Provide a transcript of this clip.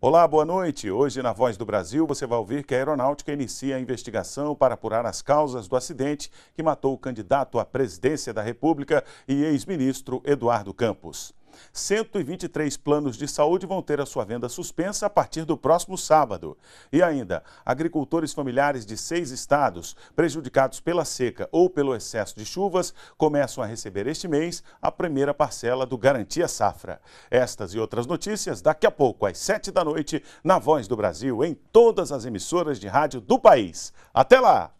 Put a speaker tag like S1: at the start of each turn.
S1: Olá, boa noite. Hoje na Voz do Brasil você vai ouvir que a Aeronáutica inicia a investigação para apurar as causas do acidente que matou o candidato à presidência da República e ex-ministro Eduardo Campos. 123 planos de saúde vão ter a sua venda suspensa a partir do próximo sábado. E ainda, agricultores familiares de seis estados prejudicados pela seca ou pelo excesso de chuvas começam a receber este mês a primeira parcela do Garantia Safra. Estas e outras notícias daqui a pouco, às 7 da noite, na Voz do Brasil, em todas as emissoras de rádio do país. Até lá!